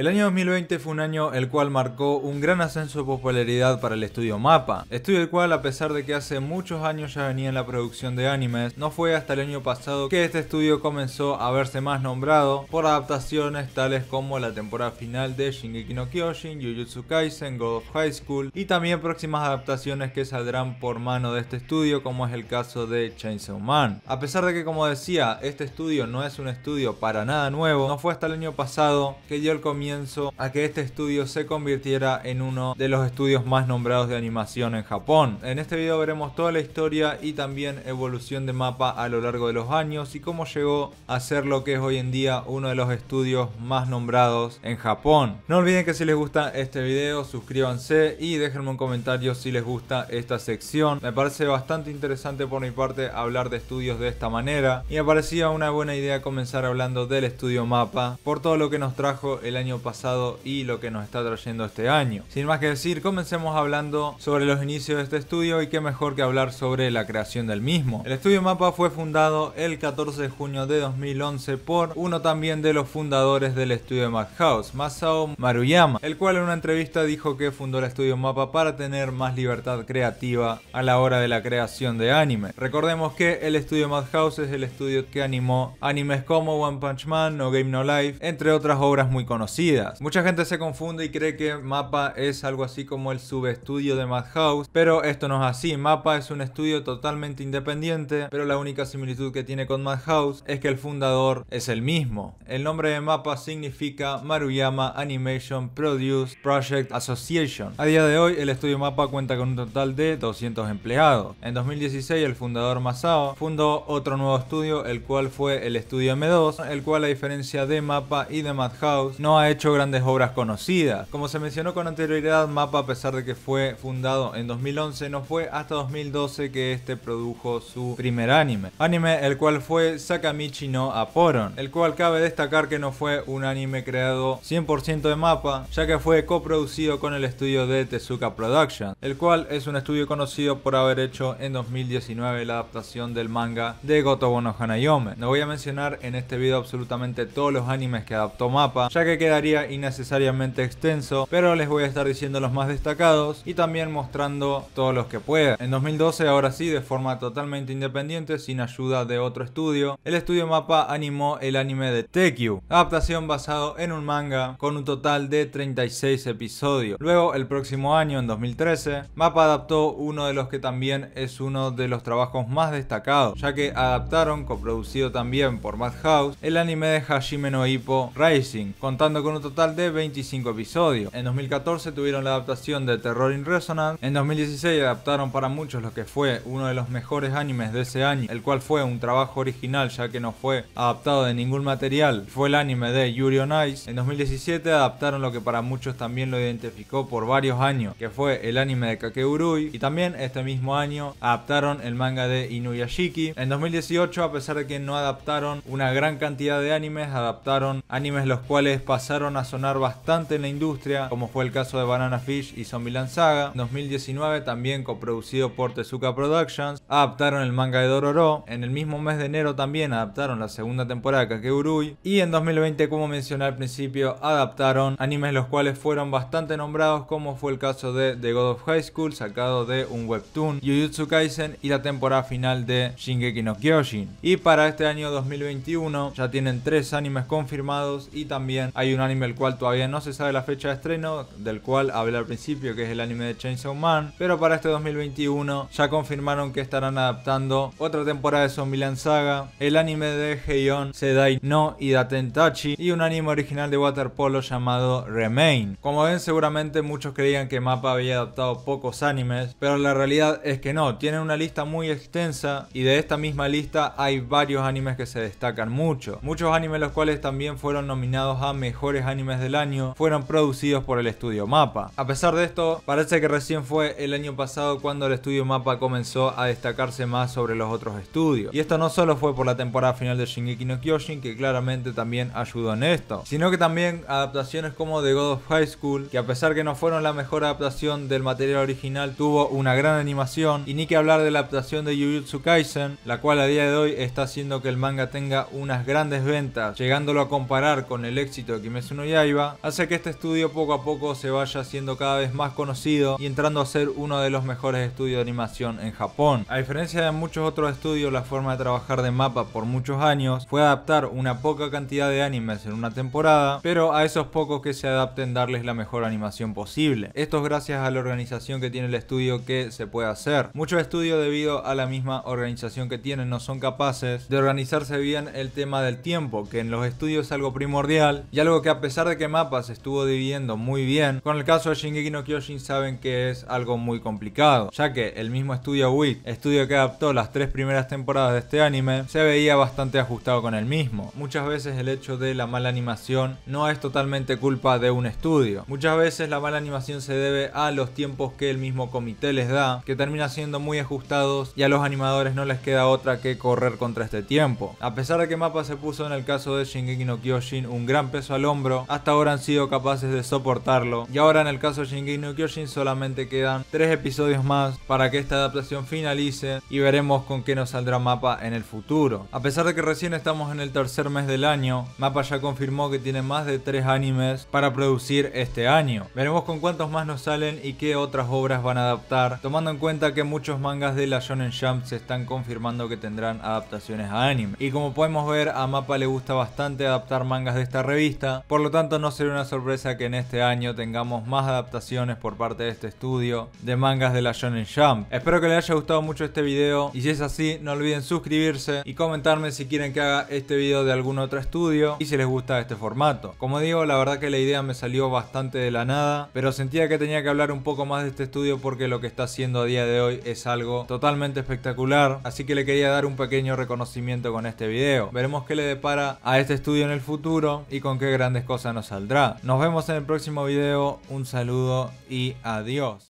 El año 2020 fue un año el cual marcó un gran ascenso de popularidad para el estudio MAPA, estudio el cual a pesar de que hace muchos años ya venía en la producción de animes, no fue hasta el año pasado que este estudio comenzó a verse más nombrado por adaptaciones tales como la temporada final de Shingeki no Kyojin, Jujutsu Kaisen, God of High School y también próximas adaptaciones que saldrán por mano de este estudio como es el caso de Chainsaw Man. A pesar de que como decía, este estudio no es un estudio para nada nuevo, no fue hasta el año pasado que dio el comienzo a que este estudio se convirtiera en uno de los estudios más nombrados de animación en Japón. En este video veremos toda la historia y también evolución de mapa a lo largo de los años y cómo llegó a ser lo que es hoy en día uno de los estudios más nombrados en Japón. No olviden que si les gusta este video suscríbanse y déjenme un comentario si les gusta esta sección. Me parece bastante interesante por mi parte hablar de estudios de esta manera y me parecía una buena idea comenzar hablando del estudio mapa por todo lo que nos trajo el año pasado y lo que nos está trayendo este año. Sin más que decir, comencemos hablando sobre los inicios de este estudio y qué mejor que hablar sobre la creación del mismo. El estudio Mapa fue fundado el 14 de junio de 2011 por uno también de los fundadores del estudio Madhouse, Masao Maruyama, el cual en una entrevista dijo que fundó el estudio Mapa para tener más libertad creativa a la hora de la creación de anime. Recordemos que el estudio Madhouse es el estudio que animó animes como One Punch Man o Game No Life, entre otras obras muy conocidas. Mucha gente se confunde y cree que MAPA es algo así como el subestudio de Madhouse, pero esto no es así. MAPA es un estudio totalmente independiente, pero la única similitud que tiene con Madhouse es que el fundador es el mismo. El nombre de MAPA significa Maruyama Animation Produce Project Association. A día de hoy, el estudio MAPA cuenta con un total de 200 empleados. En 2016, el fundador Masao fundó otro nuevo estudio, el cual fue el estudio M2, el cual a diferencia de MAPA y de Madhouse, no ha hecho grandes obras conocidas. Como se mencionó con anterioridad, Mapa, a pesar de que fue fundado en 2011, no fue hasta 2012 que este produjo su primer anime. Anime el cual fue Sakamichi no Aporon, el cual cabe destacar que no fue un anime creado 100% de Mapa, ya que fue coproducido con el estudio de Tezuka Production, el cual es un estudio conocido por haber hecho en 2019 la adaptación del manga de Gotobono Hanayome. No voy a mencionar en este video absolutamente todos los animes que adaptó Mapa, ya que queda y necesariamente extenso, pero les voy a estar diciendo los más destacados y también mostrando todos los que pueda. En 2012, ahora sí, de forma totalmente independiente, sin ayuda de otro estudio, el estudio Mapa animó el anime de Tekyu, adaptación basado en un manga con un total de 36 episodios. Luego, el próximo año, en 2013, Mapa adaptó uno de los que también es uno de los trabajos más destacados, ya que adaptaron, coproducido también por Madhouse, el anime de Hashime no Hippo Rising, contando con un total de 25 episodios. En 2014 tuvieron la adaptación de Terror in Resonance, en 2016 adaptaron para muchos lo que fue uno de los mejores animes de ese año, el cual fue un trabajo original ya que no fue adaptado de ningún material, fue el anime de Yuri on En 2017 adaptaron lo que para muchos también lo identificó por varios años, que fue el anime de Kakegurui y también este mismo año adaptaron el manga de Inuyashiki. En 2018, a pesar de que no adaptaron una gran cantidad de animes, adaptaron animes los cuales pasaron a sonar bastante en la industria, como fue el caso de Banana Fish y Zombieland Saga. 2019, también coproducido por Tezuka Productions, adaptaron el manga de Dororo. En el mismo mes de enero también adaptaron la segunda temporada de urui Y en 2020, como mencioné al principio, adaptaron animes los cuales fueron bastante nombrados, como fue el caso de The God of High School, sacado de un webtoon, Yujutsu Kaisen y la temporada final de Shingeki no Kyojin. Y para este año 2021 ya tienen tres animes confirmados y también hay un anime el cual todavía no se sabe la fecha de estreno, del cual hablé al principio que es el anime de Chainsaw Man, pero para este 2021 ya confirmaron que estarán adaptando otra temporada de Zombieland Saga, el anime de Heion, Sedai no y Tachi y un anime original de waterpolo llamado Remain. Como ven seguramente muchos creían que Mapa había adaptado pocos animes, pero la realidad es que no, tienen una lista muy extensa y de esta misma lista hay varios animes que se destacan mucho. Muchos animes los cuales también fueron nominados a mejores animes del año fueron producidos por el estudio MAPA. A pesar de esto, parece que recién fue el año pasado cuando el estudio MAPA comenzó a destacarse más sobre los otros estudios. Y esto no solo fue por la temporada final de Shingeki no Kyojin, que claramente también ayudó en esto, sino que también adaptaciones como The God of High School, que a pesar que no fueron la mejor adaptación del material original, tuvo una gran animación, y ni que hablar de la adaptación de Jujutsu Kaisen, la cual a día de hoy está haciendo que el manga tenga unas grandes ventas, llegándolo a comparar con el éxito de Kimetsu Yaiba, hace que este estudio poco a poco se vaya siendo cada vez más conocido y entrando a ser uno de los mejores estudios de animación en Japón. A diferencia de muchos otros estudios, la forma de trabajar de Mapa por muchos años fue adaptar una poca cantidad de animes en una temporada, pero a esos pocos que se adapten darles la mejor animación posible. Esto es gracias a la organización que tiene el estudio que se puede hacer. Muchos estudios debido a la misma organización que tienen no son capaces de organizarse bien el tema del tiempo, que en los estudios es algo primordial y algo que a pesar de que Mapa se estuvo dividiendo muy bien, con el caso de Shingeki no Kyojin saben que es algo muy complicado, ya que el mismo estudio WIT, estudio que adaptó las tres primeras temporadas de este anime, se veía bastante ajustado con el mismo. Muchas veces el hecho de la mala animación no es totalmente culpa de un estudio. Muchas veces la mala animación se debe a los tiempos que el mismo comité les da, que termina siendo muy ajustados y a los animadores no les queda otra que correr contra este tiempo. A pesar de que Mapa se puso en el caso de Shingeki no Kyojin un gran peso al hombre hasta ahora han sido capaces de soportarlo. Y ahora en el caso de Shingeki no Kyojin solamente quedan 3 episodios más para que esta adaptación finalice y veremos con qué nos saldrá Mapa en el futuro. A pesar de que recién estamos en el tercer mes del año, Mapa ya confirmó que tiene más de 3 animes para producir este año. Veremos con cuántos más nos salen y qué otras obras van a adaptar, tomando en cuenta que muchos mangas de la Shonen Jump se están confirmando que tendrán adaptaciones a anime. Y como podemos ver, a Mapa le gusta bastante adaptar mangas de esta revista, por lo tanto, no sería una sorpresa que en este año tengamos más adaptaciones por parte de este estudio de mangas de la Shonen Jump. Espero que les haya gustado mucho este video y si es así, no olviden suscribirse y comentarme si quieren que haga este video de algún otro estudio y si les gusta este formato. Como digo, la verdad que la idea me salió bastante de la nada, pero sentía que tenía que hablar un poco más de este estudio porque lo que está haciendo a día de hoy es algo totalmente espectacular, así que le quería dar un pequeño reconocimiento con este video. Veremos qué le depara a este estudio en el futuro y con qué grandes cosas nos saldrá. Nos vemos en el próximo video, un saludo y adiós.